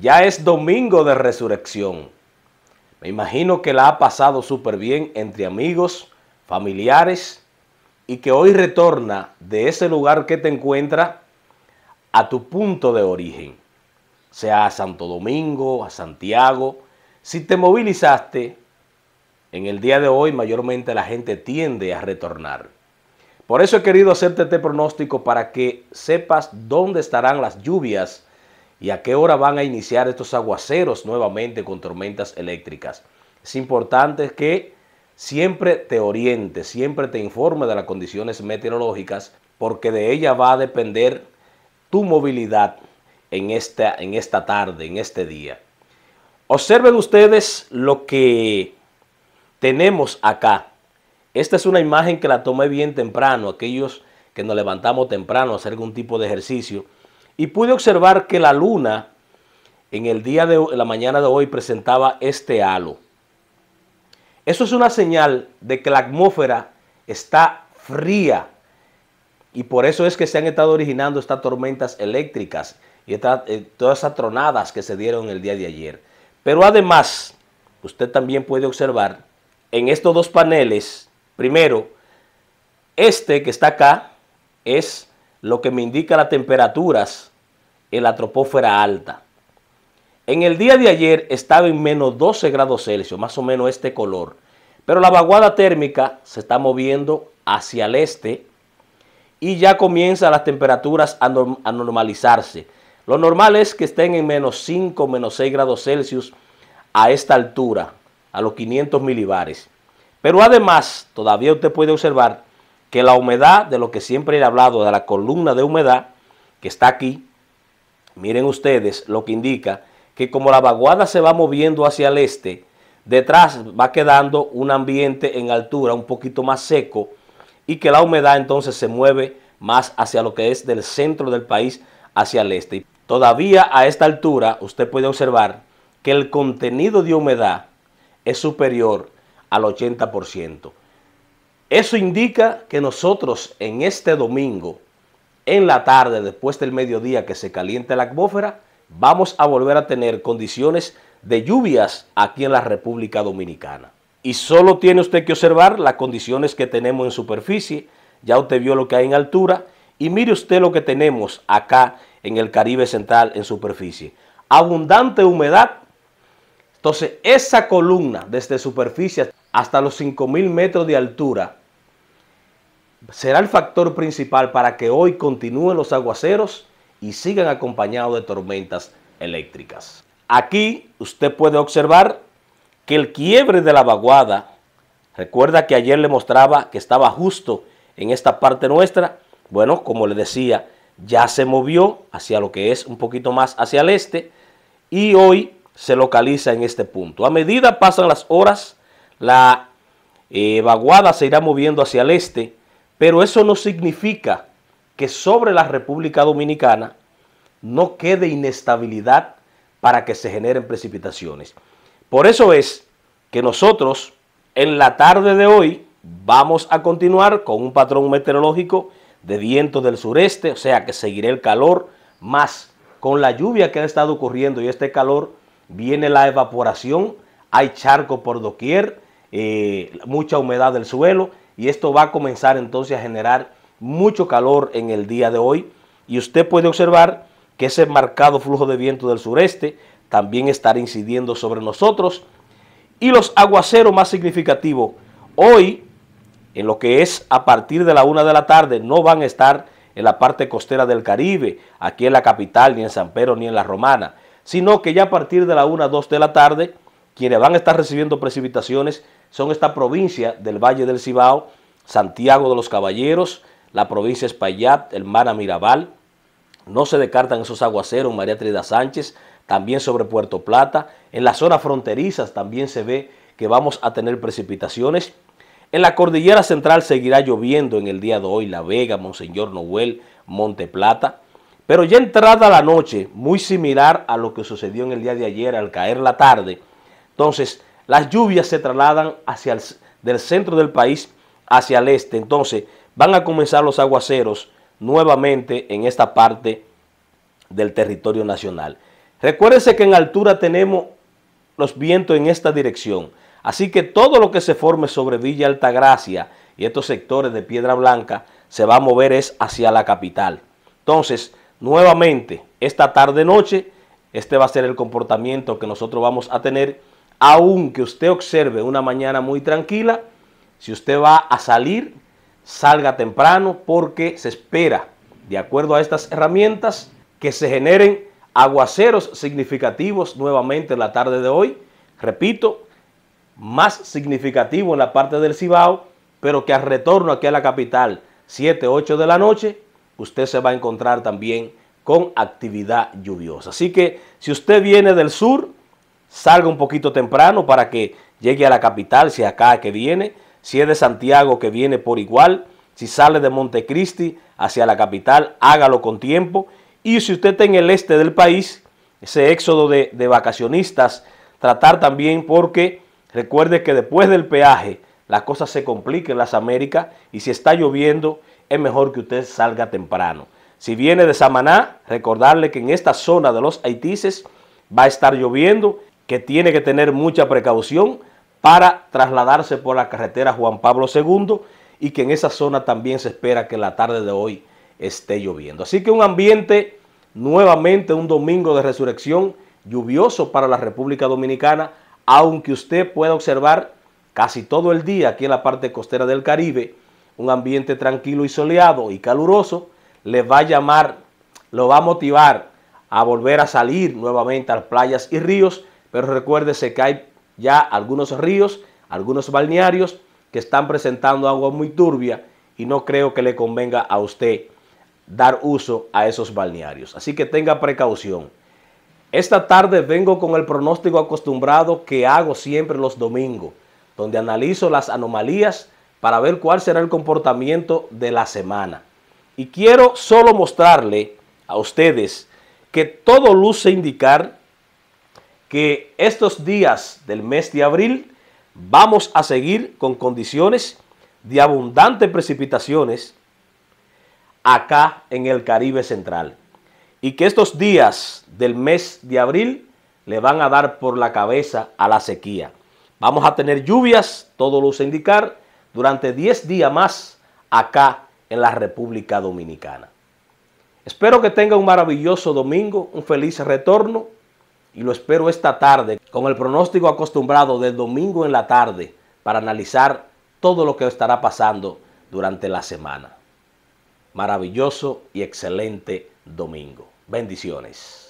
Ya es domingo de resurrección. Me imagino que la ha pasado súper bien entre amigos, familiares y que hoy retorna de ese lugar que te encuentra a tu punto de origen, sea a Santo Domingo, a Santiago. Si te movilizaste, en el día de hoy mayormente la gente tiende a retornar. Por eso he querido hacerte este pronóstico para que sepas dónde estarán las lluvias y a qué hora van a iniciar estos aguaceros nuevamente con tormentas eléctricas. Es importante que siempre te oriente, siempre te informe de las condiciones meteorológicas, porque de ella va a depender tu movilidad en esta, en esta tarde, en este día. Observen ustedes lo que tenemos acá. Esta es una imagen que la tomé bien temprano, aquellos que nos levantamos temprano a hacer algún tipo de ejercicio y pude observar que la luna en el día de la mañana de hoy presentaba este halo. Eso es una señal de que la atmósfera está fría y por eso es que se han estado originando estas tormentas eléctricas y eh, todas esas tronadas que se dieron el día de ayer. Pero además, usted también puede observar en estos dos paneles, primero, este que está acá es lo que me indica las temperaturas en la troposfera alta. En el día de ayer estaba en menos 12 grados Celsius, más o menos este color. Pero la vaguada térmica se está moviendo hacia el este y ya comienzan las temperaturas a, normalizarse. Lo normal es que estén en menos 5, menos 6 grados Celsius a esta altura, a los 500 milibares. Pero además, todavía usted puede observar que la humedad, de lo que siempre he hablado, de la columna de humedad, que está aquí, miren ustedes lo que indica, que como la vaguada se va moviendo hacia el este, detrás va quedando un ambiente en altura un poquito más seco y que la humedad entonces se mueve más hacia lo que es del centro del país hacia el este. Todavía a esta altura usted puede observar que el contenido de humedad es superior al 80%. Eso indica que nosotros en este domingo, en la tarde, después del mediodía que se caliente la atmósfera, vamos a volver a tener condiciones de lluvias aquí en la República Dominicana. Y solo tiene usted que observar las condiciones que tenemos en superficie, ya usted vio lo que hay en altura, y mire usted lo que tenemos acá en el Caribe Central en superficie. Abundante humedad. Entonces, esa columna desde superficie hasta los 5.000 metros de altura será el factor principal para que hoy continúen los aguaceros y sigan acompañados de tormentas eléctricas. Aquí usted puede observar que el quiebre de la vaguada, recuerda que ayer le mostraba que estaba justo en esta parte nuestra, bueno, como le decía, ya se movió hacia lo que es un poquito más hacia el este y hoy se localiza en este punto. A medida pasan las horas, la eh, vaguada se irá moviendo hacia el este pero eso no significa que sobre la República Dominicana no quede inestabilidad para que se generen precipitaciones. Por eso es que nosotros en la tarde de hoy vamos a continuar con un patrón meteorológico de vientos del sureste, o sea que seguirá el calor, más con la lluvia que ha estado ocurriendo y este calor, viene la evaporación, hay charco por doquier, eh, mucha humedad del suelo, y esto va a comenzar entonces a generar mucho calor en el día de hoy y usted puede observar que ese marcado flujo de viento del sureste también estará incidiendo sobre nosotros y los aguaceros más significativos hoy en lo que es a partir de la una de la tarde no van a estar en la parte costera del Caribe, aquí en la capital, ni en San Pedro, ni en la Romana, sino que ya a partir de la una, dos de la tarde quienes van a estar recibiendo precipitaciones son esta provincia del Valle del Cibao, Santiago de los Caballeros, la provincia Espaillat, Hermana Mirabal. No se descartan esos aguaceros, María Trida Sánchez, también sobre Puerto Plata. En las zonas fronterizas también se ve que vamos a tener precipitaciones. En la cordillera central seguirá lloviendo en el día de hoy La Vega, Monseñor Noel, Monte Plata. Pero ya entrada la noche, muy similar a lo que sucedió en el día de ayer al caer la tarde, entonces, las lluvias se trasladan hacia el, del centro del país hacia el este. Entonces, van a comenzar los aguaceros nuevamente en esta parte del territorio nacional. Recuérdense que en altura tenemos los vientos en esta dirección. Así que todo lo que se forme sobre Villa Altagracia y estos sectores de Piedra Blanca se va a mover es hacia la capital. Entonces, nuevamente, esta tarde-noche, este va a ser el comportamiento que nosotros vamos a tener aunque usted observe una mañana muy tranquila, si usted va a salir, salga temprano porque se espera, de acuerdo a estas herramientas, que se generen aguaceros significativos nuevamente en la tarde de hoy. Repito, más significativo en la parte del Cibao, pero que al retorno aquí a la capital, 7, 8 de la noche, usted se va a encontrar también con actividad lluviosa. Así que si usted viene del sur, salga un poquito temprano para que llegue a la capital, si acá que viene, si es de Santiago que viene por igual, si sale de Montecristi hacia la capital, hágalo con tiempo. Y si usted está en el este del país, ese éxodo de, de vacacionistas, tratar también porque recuerde que después del peaje las cosas se complican en las Américas y si está lloviendo es mejor que usted salga temprano. Si viene de Samaná, recordarle que en esta zona de los Haitises va a estar lloviendo que tiene que tener mucha precaución para trasladarse por la carretera Juan Pablo II y que en esa zona también se espera que la tarde de hoy esté lloviendo. Así que un ambiente nuevamente, un domingo de resurrección lluvioso para la República Dominicana, aunque usted pueda observar casi todo el día aquí en la parte costera del Caribe, un ambiente tranquilo y soleado y caluroso, le va a llamar, lo va a motivar a volver a salir nuevamente a las playas y ríos pero recuérdese que hay ya algunos ríos, algunos balnearios que están presentando agua muy turbia y no creo que le convenga a usted dar uso a esos balnearios. Así que tenga precaución. Esta tarde vengo con el pronóstico acostumbrado que hago siempre los domingos, donde analizo las anomalías para ver cuál será el comportamiento de la semana. Y quiero solo mostrarle a ustedes que todo luce indicar que estos días del mes de abril vamos a seguir con condiciones de abundantes precipitaciones acá en el Caribe Central. Y que estos días del mes de abril le van a dar por la cabeza a la sequía. Vamos a tener lluvias, todo luce indicar, durante 10 días más acá en la República Dominicana. Espero que tenga un maravilloso domingo, un feliz retorno y lo espero esta tarde con el pronóstico acostumbrado del domingo en la tarde para analizar todo lo que estará pasando durante la semana. Maravilloso y excelente domingo. Bendiciones.